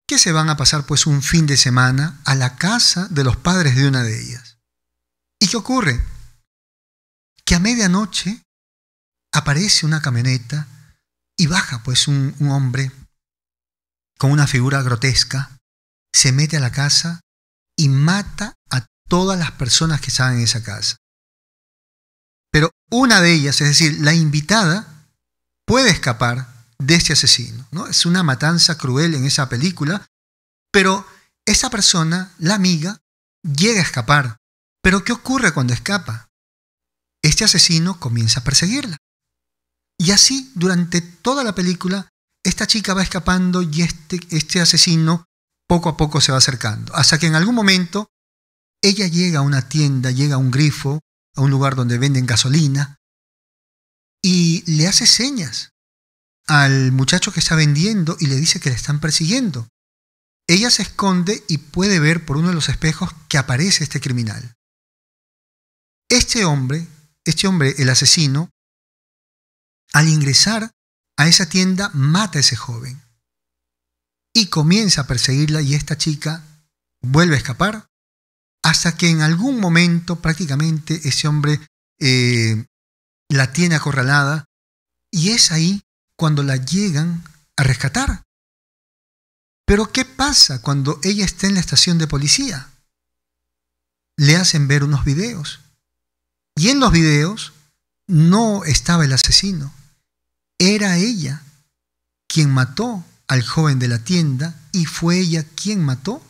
que se van a pasar pues un fin de semana a la casa de los padres de una de ellas. ¿Y qué ocurre? Que a medianoche aparece una camioneta y baja pues un, hombre con una figura grotesca, se mete a la casa y mata a todas las personas que están en esa casa. Pero una de ellas, es decir, la invitada, puede escapar de este asesino. ¿no? Es una matanza cruel en esa película, pero esa persona, la amiga, llega a escapar. Pero ¿qué ocurre cuando escapa? Este asesino comienza a perseguirla. Y así, durante toda la película, esta chica va escapando y este, este asesino poco a poco se va acercando, hasta que en algún momento ella llega a una tienda, llega a un grifo, a un lugar donde venden gasolina y le hace señas al muchacho que está vendiendo y le dice que la están persiguiendo. Ella se esconde y puede ver por uno de los espejos que aparece este criminal. Este hombre, este hombre, el asesino, al ingresar a esa tienda mata a ese joven y comienza a perseguirla y esta chica vuelve a escapar hasta que en algún momento prácticamente ese hombre eh, la tiene acorralada y es ahí cuando la llegan a rescatar. Pero ¿qué pasa cuando ella está en la estación de policía? Le hacen ver unos videos. Y en los videos no estaba el asesino. Era ella quien mató al joven de la tienda y fue ella quien mató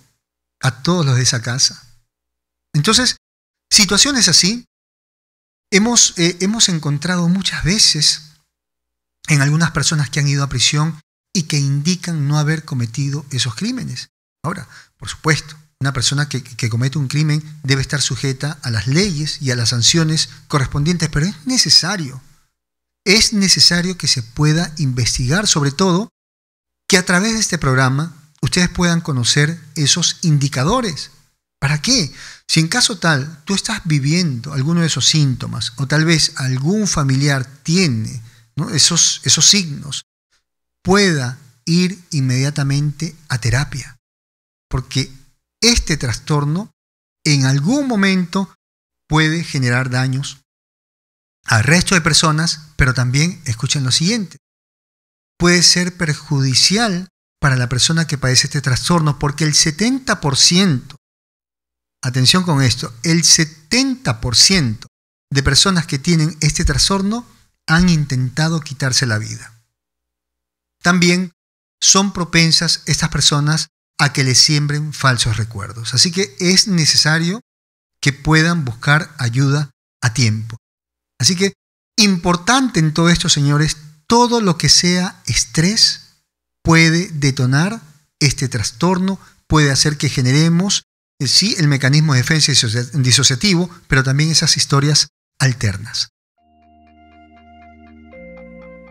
a todos los de esa casa. Entonces, situaciones así eh, hemos, encontrado muchas veces en algunas personas que han ido a prisión y que indican no haber cometido esos crímenes. Ahora, por supuesto, una persona que, que, comete un crimen debe estar sujeta a las leyes y a las sanciones correspondientes, pero es necesario, es necesario que se pueda investigar, sobre todo que a través de este programa ustedes puedan conocer esos indicadores ¿Para qué? Si en caso tal tú estás viviendo alguno de esos síntomas o tal vez algún familiar tiene esos, esos signos, pueda ir inmediatamente a terapia. Porque este trastorno en algún momento puede generar daños al resto de personas, pero también, escuchen lo siguiente, puede ser perjudicial para la persona que padece este trastorno, porque el 70% atención con esto, el 70% de personas que tienen este trastorno han intentado quitarse la vida. También son propensas estas personas a que les siembren falsos recuerdos. Así que es necesario que puedan buscar ayuda a tiempo. Así que importante en todo esto, señores, todo lo que sea estrés puede detonar este trastorno, puede hacer que generemos sí el mecanismo de defensa disociativo, pero también esas historias alternas.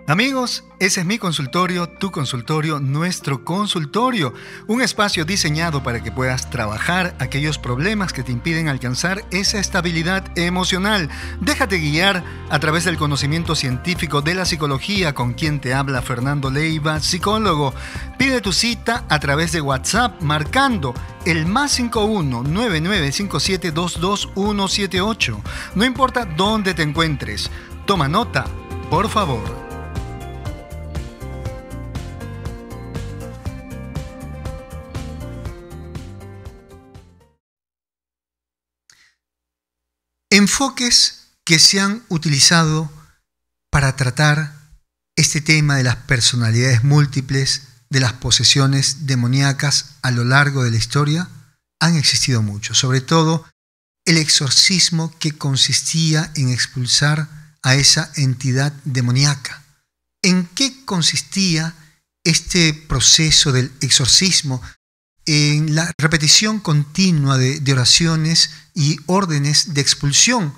Amigos, ese es mi consultorio, tu consultorio, nuestro consultorio, un espacio diseñado para que puedas trabajar aquellos problemas que te impiden alcanzar esa estabilidad emocional. Déjate guiar a través del conocimiento científico de la psicología con quien te habla Fernando Leiva, psicólogo. Pide tu cita a través de WhatsApp marcando el más 51 9957 22178. No importa dónde te encuentres, toma nota, por favor. enfoques que se han utilizado para tratar este tema de las personalidades múltiples, de las posesiones demoníacas a lo largo de la historia, han existido muchos. Sobre todo el exorcismo que consistía en expulsar a esa entidad demoníaca. ¿En qué consistía este proceso del exorcismo? en la repetición continua de, oraciones y órdenes de expulsión,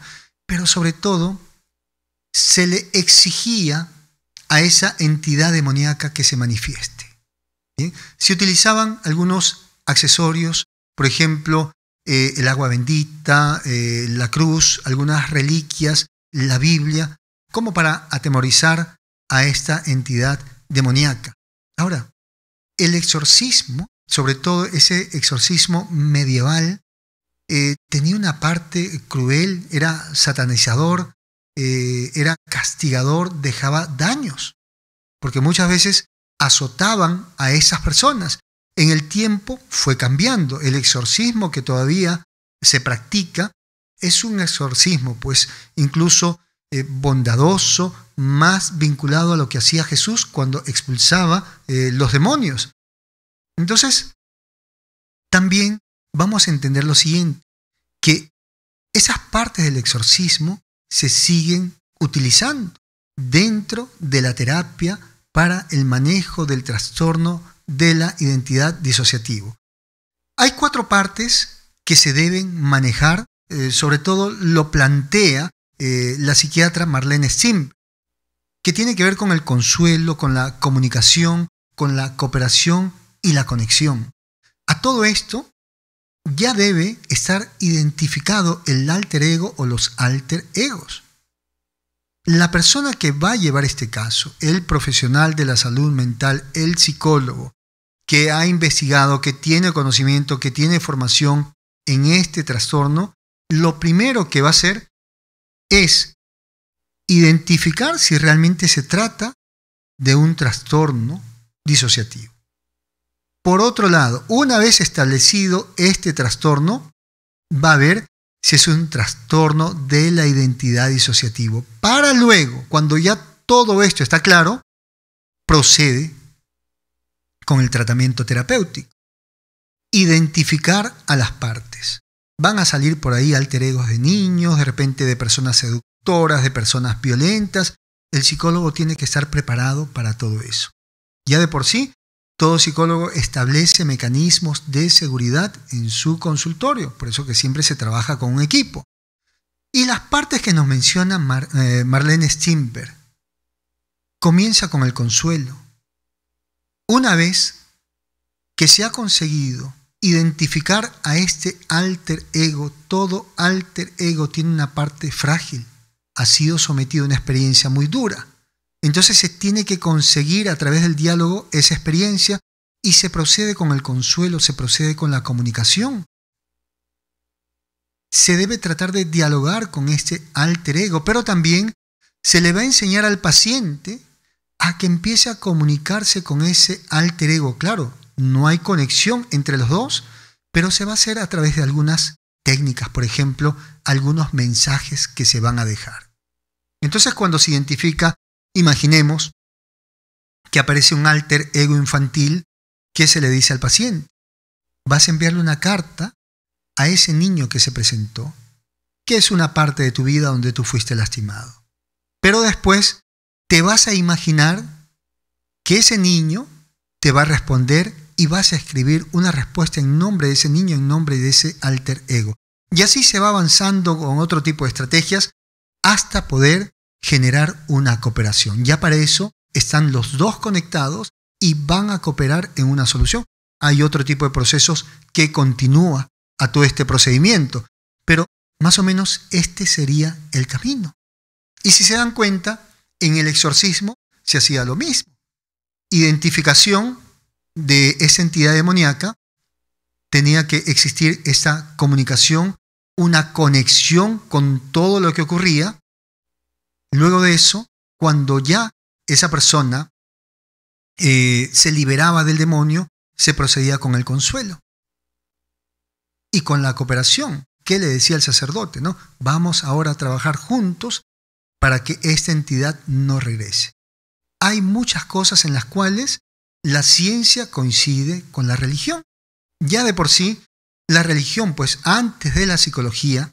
pero sobre todo se le exigía a esa entidad demoníaca que se manifieste. Se utilizaban algunos accesorios, por ejemplo, eh, el agua bendita, eh, la cruz, algunas reliquias, la Biblia, como para atemorizar a esta entidad demoníaca. Ahora, el exorcismo sobre todo ese exorcismo medieval, eh, tenía una parte cruel, era satanizador, eh, era castigador, dejaba daños, porque muchas veces azotaban a esas personas. En el tiempo fue cambiando. El exorcismo que todavía se practica es un exorcismo, pues incluso eh, bondadoso, más vinculado a lo que hacía Jesús cuando expulsaba los demonios. Entonces, también vamos a entender lo siguiente, que esas partes del exorcismo se siguen utilizando dentro de la terapia para el manejo del trastorno de la identidad disociativo. Hay cuatro partes que se deben manejar, eh, sobre todo lo plantea eh, la psiquiatra Marlene Sim, que tiene que ver con el consuelo, con la comunicación, con la cooperación y la conexión. A todo esto ya debe estar identificado el alter ego o los alter egos. La persona que va a llevar este caso, el profesional de la salud mental, el psicólogo, que ha investigado, que tiene conocimiento, que tiene formación en este trastorno, lo primero que va a hacer es identificar si realmente se trata de un trastorno disociativo. Por otro lado, una vez establecido este trastorno, va a ver si es un trastorno de la identidad disociativo. Para luego, cuando ya todo esto está claro, procede con el tratamiento terapéutico. Identificar a las partes. Van a salir por ahí alter egos de niños, de repente de personas seductoras, de personas violentas. El psicólogo tiene que estar preparado para todo eso. Ya de por sí, todo psicólogo establece mecanismos de seguridad en su consultorio, por eso que siempre se trabaja con un equipo. Y las partes que nos menciona eh, Marlene Stimber Comienza con el consuelo. Una vez que se ha conseguido identificar a este alter ego, todo alter ego tiene una parte frágil, ha sido sometido a una experiencia muy dura. Entonces se tiene que conseguir a través del diálogo esa experiencia y se procede con el consuelo, se procede con la comunicación. Se debe tratar de dialogar con este alter ego, pero también se le va a enseñar al paciente a que empiece a comunicarse con ese alter ego. Claro, no hay conexión entre los dos, pero se va a hacer a través de algunas técnicas, por ejemplo, algunos mensajes que se van a dejar. Entonces cuando se identifica Imaginemos que aparece un alter ego infantil que se le dice al paciente, vas a enviarle una carta a ese niño que se presentó, que es una parte de tu vida donde tú fuiste lastimado. Pero después te vas a imaginar que ese niño te va a responder y vas a escribir una respuesta en nombre de ese niño, en nombre de ese alter ego. Y así se va avanzando con otro tipo de estrategias hasta poder generar una cooperación. Ya para eso están los dos conectados y van a cooperar en una solución. Hay otro tipo de procesos que continúa a todo este procedimiento, pero más o menos este sería el camino. Y si se dan cuenta, en el exorcismo se hacía lo mismo. Identificación de esa entidad demoníaca, tenía que existir esa comunicación, una conexión con todo lo que ocurría Luego de eso, cuando ya esa persona eh, se liberaba del demonio, se procedía con el consuelo y con la cooperación. ¿Qué le decía el sacerdote? No? Vamos ahora a trabajar juntos para que esta entidad no regrese. Hay muchas cosas en las cuales la ciencia coincide con la religión. Ya de por sí, la religión, pues antes de la psicología,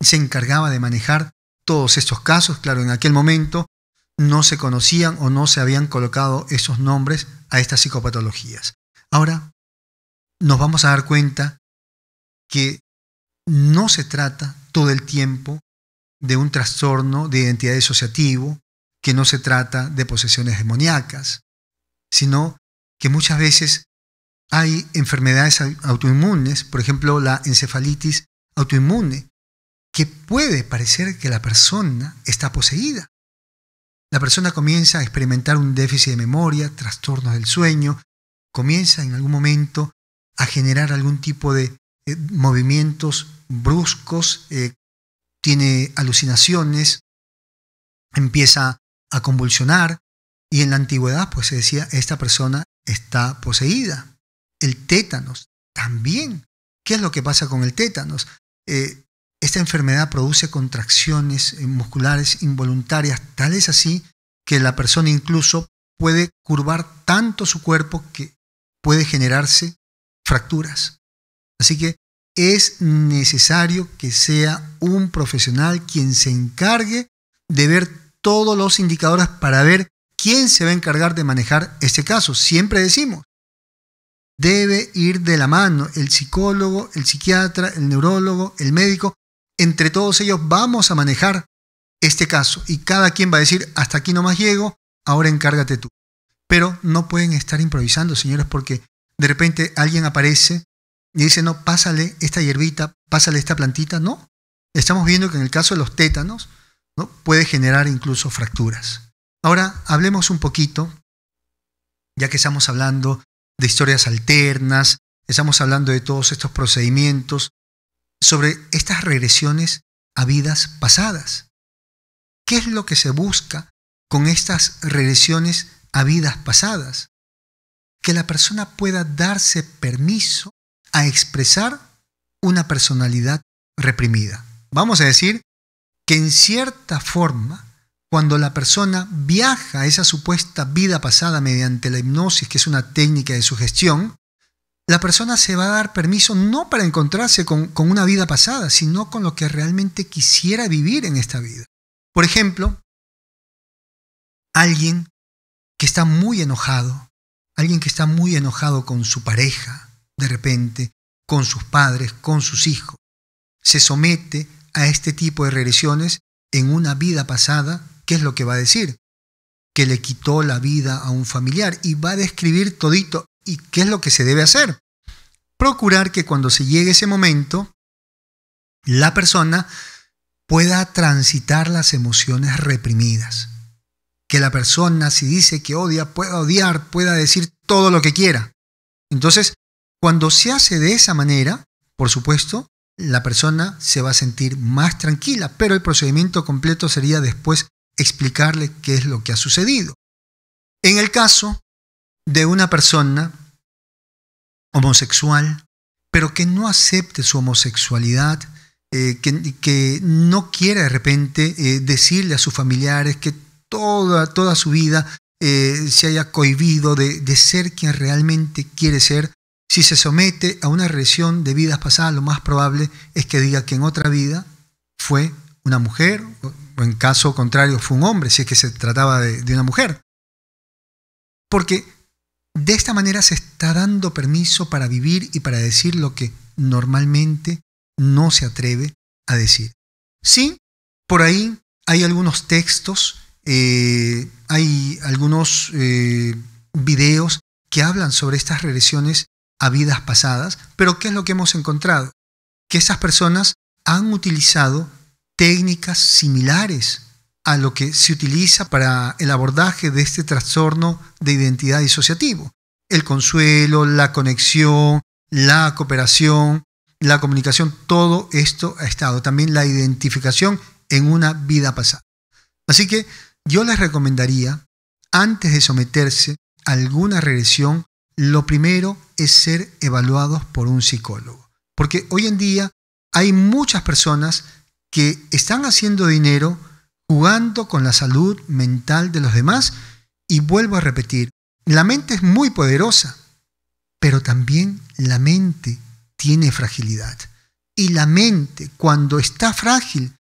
se encargaba de manejar todos estos casos. Claro, en aquel momento no se conocían o no se habían colocado esos nombres a estas psicopatologías. Ahora nos vamos a dar cuenta que no se trata todo el tiempo de un trastorno de identidad disociativo, que no se trata de posesiones demoníacas, sino que muchas veces hay enfermedades autoinmunes, por ejemplo la encefalitis autoinmune, que puede parecer que la persona está poseída. La persona comienza a experimentar un déficit de memoria, trastornos del sueño, comienza en algún momento a generar algún tipo de eh, movimientos bruscos, eh, tiene alucinaciones, empieza a convulsionar y en la antigüedad pues se decía esta persona está poseída. El tétanos también. ¿Qué es lo que pasa con el tétanos? Eh, esta enfermedad produce contracciones eh, musculares involuntarias, tal es así que la persona incluso puede curvar tanto su cuerpo que puede generarse fracturas. Así que es necesario que sea un profesional quien se encargue de ver todos los indicadores para ver quién se va a encargar de manejar este caso. Siempre decimos, debe ir de la mano el psicólogo, el psiquiatra, el neurólogo, el médico, entre todos ellos vamos a manejar este caso y cada quien va a decir, hasta aquí nomás llego, ahora encárgate tú. Pero no pueden estar improvisando, señores, porque de repente alguien aparece y dice, no, pásale esta hierbita, pásale esta plantita. No, estamos viendo que en el caso de los tétanos, ¿no? puede generar incluso fracturas. Ahora, hablemos un poquito, ya que estamos hablando de historias alternas, estamos hablando de todos estos procedimientos, sobre estas regresiones a vidas pasadas. ¿Qué es lo que se busca con estas regresiones a vidas pasadas? Que la persona pueda darse permiso a expresar una personalidad reprimida. Vamos a decir que en cierta forma, cuando la persona viaja a esa supuesta vida pasada mediante la hipnosis, que es una técnica de sugestión, la persona se va a dar permiso no para encontrarse con, una vida pasada, sino con lo que realmente quisiera vivir en esta vida. Por ejemplo, alguien que está muy enojado, alguien que está muy enojado con su pareja, de repente, con sus padres, con sus hijos, se somete a este tipo de regresiones en una vida pasada, ¿qué es lo que va a decir? Que le quitó la vida a un familiar y va a describir todito ¿Y qué es lo que se debe hacer? Procurar que cuando se llegue ese momento, la persona pueda transitar las emociones reprimidas. Que la persona, si dice que odia, pueda odiar, pueda decir todo lo que quiera. Entonces, cuando se hace de esa manera, por supuesto, la persona se va a sentir más tranquila, pero el procedimiento completo sería después explicarle qué es lo que ha sucedido. En el caso de una persona homosexual, pero que no acepte su homosexualidad, eh, que, que, no quiera de repente eh, decirle a sus familiares que toda, toda su vida eh, se haya cohibido de, de, ser quien realmente quiere ser, si se somete a una reacción de vidas pasadas, lo más probable es que diga que en otra vida fue una mujer, o en caso contrario fue un hombre, si es que se trataba de, de una mujer. Porque de esta manera se está dando permiso para vivir y para decir lo que normalmente no se atreve a decir. Sí, por ahí hay algunos textos, eh, hay algunos eh, videos que hablan sobre estas regresiones a vidas pasadas, pero ¿qué es lo que hemos encontrado? Que esas personas han utilizado técnicas similares a lo que se utiliza para el abordaje de este trastorno de identidad disociativo. El consuelo, la conexión, la cooperación, la comunicación, todo esto ha estado. También la identificación en una vida pasada. Así que yo les recomendaría, antes de someterse a alguna regresión, lo primero es ser evaluados por un psicólogo. Porque hoy en día hay muchas personas que están haciendo dinero jugando con la salud mental de los demás. Y vuelvo a repetir, la mente es muy poderosa, pero también la mente tiene fragilidad. Y la mente, cuando está frágil,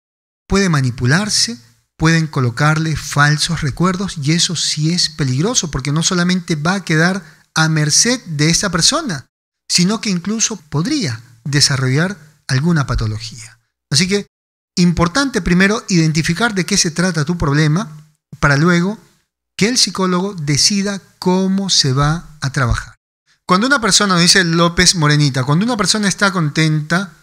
puede manipularse, pueden colocarle falsos recuerdos y eso sí es peligroso porque no solamente va a quedar a merced de esa persona, sino que incluso podría desarrollar alguna patología. Así que importante primero identificar de qué se trata tu problema para luego que el psicólogo decida cómo se va a trabajar. Cuando una persona, dice López Morenita, cuando una persona está contenta,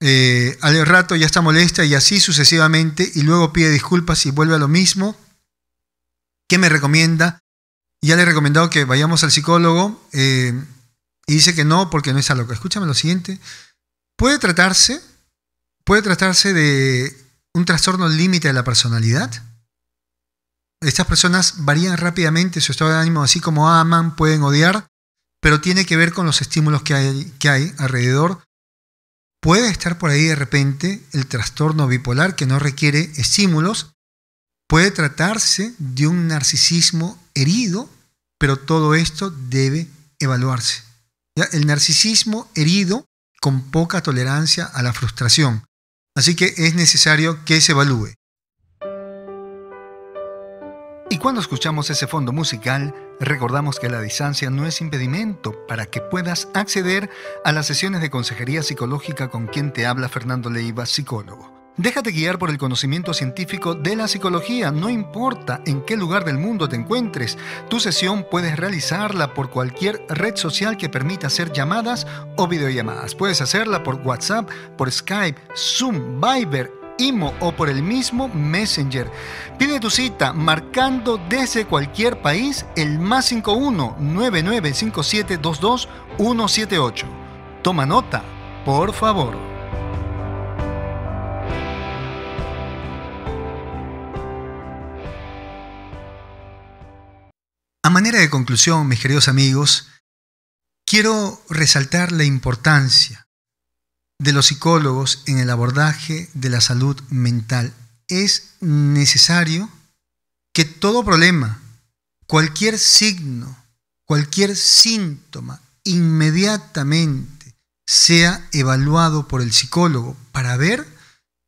eh, al rato ya está molesta y así sucesivamente, y luego pide disculpas y vuelve a lo mismo, ¿qué me recomienda? Ya le he recomendado que vayamos al psicólogo eh, y dice que no porque no está algo. Escúchame lo siguiente. Puede tratarse ¿Puede tratarse de un trastorno límite de la personalidad? Estas personas varían rápidamente su estado de ánimo, así como aman, pueden odiar, pero tiene que ver con los estímulos que hay, que hay alrededor. Puede estar por ahí de repente el trastorno bipolar que no requiere estímulos. Puede tratarse de un narcisismo herido, pero todo esto debe evaluarse. El narcisismo herido con poca tolerancia a la frustración. Así que es necesario que se evalúe. Y cuando escuchamos ese fondo musical, recordamos que la distancia no es impedimento para que puedas acceder a las sesiones de consejería psicológica con quien te habla Fernando Leiva, psicólogo. Déjate guiar por el conocimiento científico de la psicología, no importa en qué lugar del mundo te encuentres. Tu sesión puedes realizarla por cualquier red social que permita hacer llamadas o videollamadas. Puedes hacerla por WhatsApp, por Skype, Zoom, Viber, IMO o por el mismo Messenger. Pide tu cita marcando desde cualquier país el más 51 9957 22178. Toma nota, por favor. A manera de conclusión, mis queridos amigos, quiero resaltar la importancia de los psicólogos en el abordaje de la salud mental. Es necesario que todo problema, cualquier signo, cualquier síntoma, inmediatamente sea evaluado por el psicólogo para ver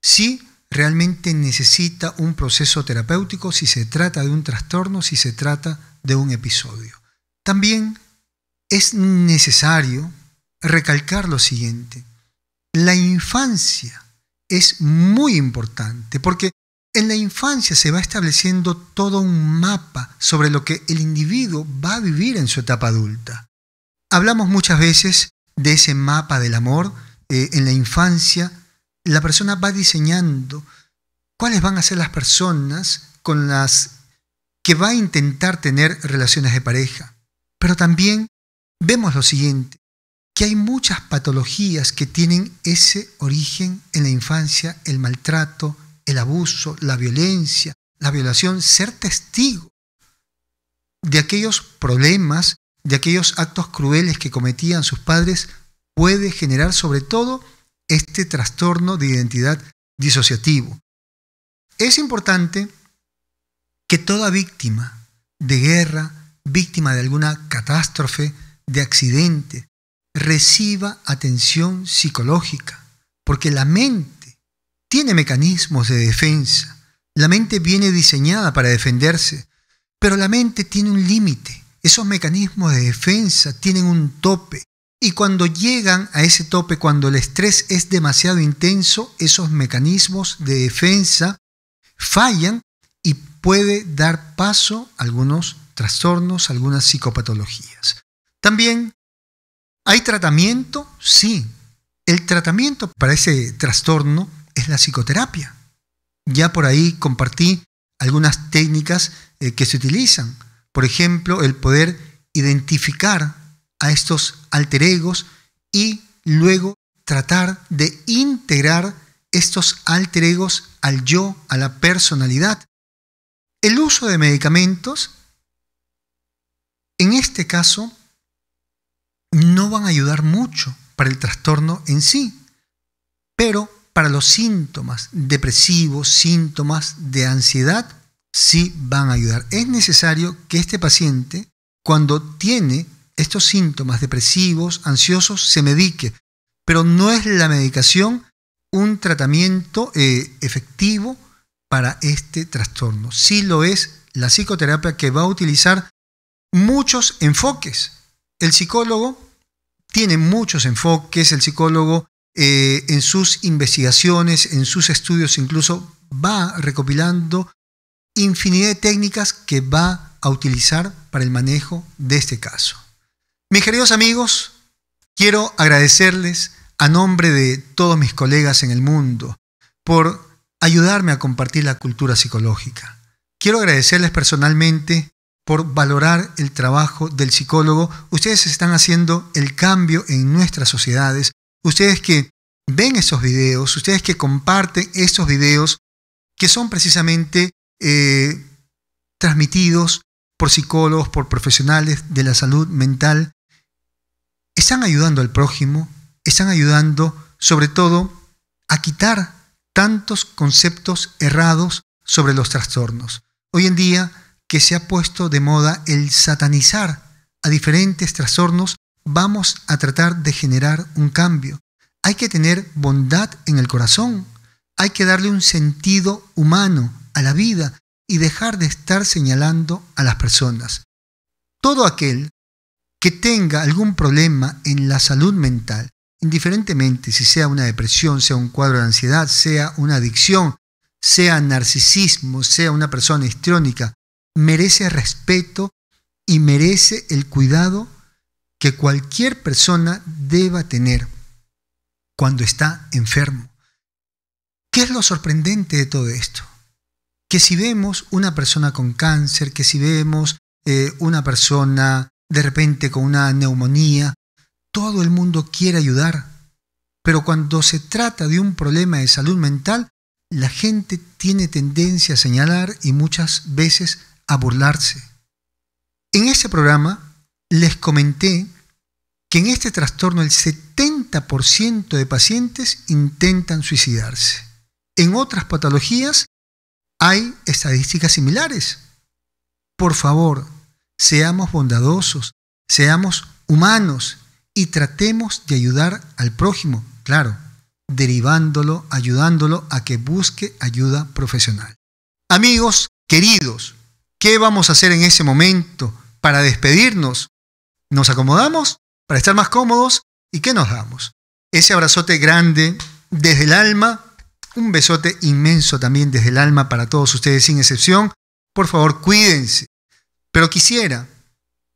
si realmente necesita un proceso terapéutico, si se trata de un trastorno, si se trata de un episodio. También es necesario recalcar lo siguiente. La infancia es muy importante porque en la infancia se va estableciendo todo un mapa sobre lo que el individuo va a vivir en su etapa adulta. Hablamos muchas veces de ese mapa del amor. Eh, en la infancia la persona va diseñando cuáles van a ser las personas con las que va a intentar tener relaciones de pareja. Pero también vemos lo siguiente, que hay muchas patologías que tienen ese origen en la infancia, el maltrato, el abuso, la violencia, la violación, ser testigo de aquellos problemas, de aquellos actos crueles que cometían sus padres, puede generar sobre todo este trastorno de identidad disociativo. Es importante que toda víctima de guerra, víctima de alguna catástrofe, de accidente, reciba atención psicológica, porque la mente tiene mecanismos de defensa, la mente viene diseñada para defenderse, pero la mente tiene un límite, esos mecanismos de defensa tienen un tope, y cuando llegan a ese tope, cuando el estrés es demasiado intenso, esos mecanismos de defensa fallan puede dar paso a algunos trastornos, a algunas psicopatologías. También, ¿hay tratamiento? Sí. El tratamiento para ese trastorno es la psicoterapia. Ya por ahí compartí algunas técnicas eh, que se utilizan. Por ejemplo, el poder identificar a estos alter egos y luego tratar de integrar estos alter egos al yo, a la personalidad, el uso de medicamentos, en este caso, no van a ayudar mucho para el trastorno en sí, pero para los síntomas depresivos, síntomas de ansiedad, sí van a ayudar. Es necesario que este paciente, cuando tiene estos síntomas depresivos, ansiosos, se medique, pero no es la medicación un tratamiento eh, efectivo para este trastorno. Sí lo es la psicoterapia que va a utilizar muchos enfoques. El psicólogo tiene muchos enfoques, el psicólogo eh, en sus investigaciones, en sus estudios incluso, va recopilando infinidad de técnicas que va a utilizar para el manejo de este caso. Mis queridos amigos, quiero agradecerles a nombre de todos mis colegas en el mundo por ayudarme a compartir la cultura psicológica. Quiero agradecerles personalmente por valorar el trabajo del psicólogo. Ustedes están haciendo el cambio en nuestras sociedades. Ustedes que ven esos videos, ustedes que comparten estos videos que son precisamente eh, transmitidos por psicólogos, por profesionales de la salud mental, están ayudando al prójimo, están ayudando sobre todo a quitar tantos conceptos errados sobre los trastornos. Hoy en día que se ha puesto de moda el satanizar a diferentes trastornos, vamos a tratar de generar un cambio. Hay que tener bondad en el corazón, hay que darle un sentido humano a la vida y dejar de estar señalando a las personas. Todo aquel que tenga algún problema en la salud mental indiferentemente si sea una depresión, sea un cuadro de ansiedad, sea una adicción, sea narcisismo, sea una persona histriónica, merece respeto y merece el cuidado que cualquier persona deba tener cuando está enfermo. ¿Qué es lo sorprendente de todo esto? Que si vemos una persona con cáncer, que si vemos eh, una persona de repente con una neumonía, todo el mundo quiere ayudar, pero cuando se trata de un problema de salud mental, la gente tiene tendencia a señalar y muchas veces a burlarse. En ese programa les comenté que en este trastorno el 70% de pacientes intentan suicidarse. En otras patologías hay estadísticas similares. Por favor, seamos bondadosos, seamos humanos y tratemos de ayudar al prójimo, claro, derivándolo, ayudándolo a que busque ayuda profesional. Amigos, queridos, ¿qué vamos a hacer en ese momento para despedirnos? ¿Nos acomodamos para estar más cómodos? ¿Y qué nos damos? Ese abrazote grande desde el alma, un besote inmenso también desde el alma para todos ustedes sin excepción. Por favor, cuídense. Pero quisiera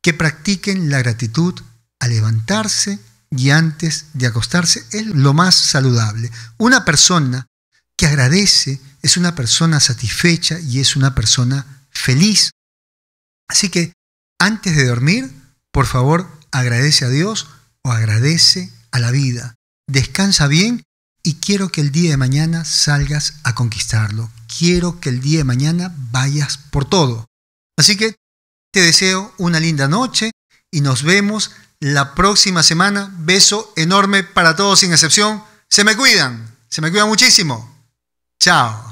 que practiquen la gratitud a levantarse y antes de acostarse es lo más saludable. Una persona que agradece es una persona satisfecha y es una persona feliz. Así que antes de dormir, por favor, agradece a Dios o agradece a la vida. Descansa bien y quiero que el día de mañana salgas a conquistarlo. Quiero que el día de mañana vayas por todo. Así que te deseo una linda noche y nos vemos la próxima semana. Beso enorme para todos sin excepción. Se me cuidan, se me cuidan muchísimo. Chao.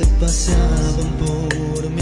se paseaban por